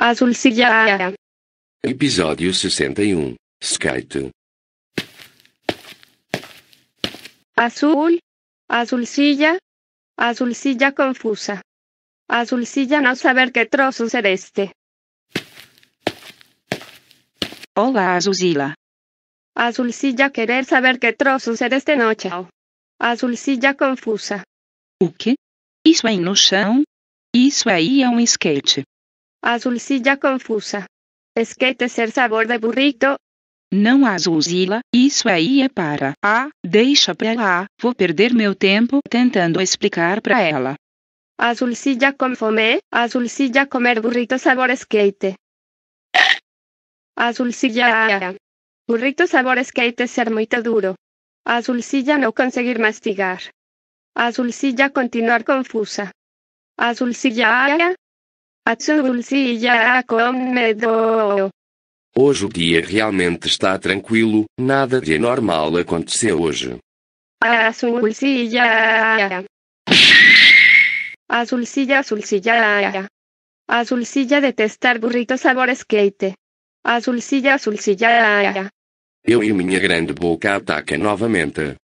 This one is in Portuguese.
Azul Ciliara. Episódio 61. Skate. Azul. Azulcilla. Azulcilla confusa. Azulcilla não saber que troço ser este. Olá, Azuzila. Azulcilla querer saber que troço ser este não tchau. Azulcilla confusa. O que? Isso aí no chão? Isso aí é um skate. Azulcilla confusa. Skate ser sabor de burrito. Não azulzila, isso aí é para. Ah, deixa pra lá, vou perder meu tempo tentando explicar pra ela. Azulcilla com fome, azulcilla comer burrito sabor skate. Azulcilla ah, ah, ah. Burrito sabor skate ser muito duro. Azulcilla não conseguir mastigar. Azulcilla continuar confusa. Azulcilla a come acomodou. Hoje o dia realmente está tranquilo, nada de anormal aconteceu hoje. A Azulcilla, A Sulcia, Sulcia. A Sulcia detestar burrito sabor skate. A Azulcilla. Sulcia. Eu e minha grande boca ataca novamente.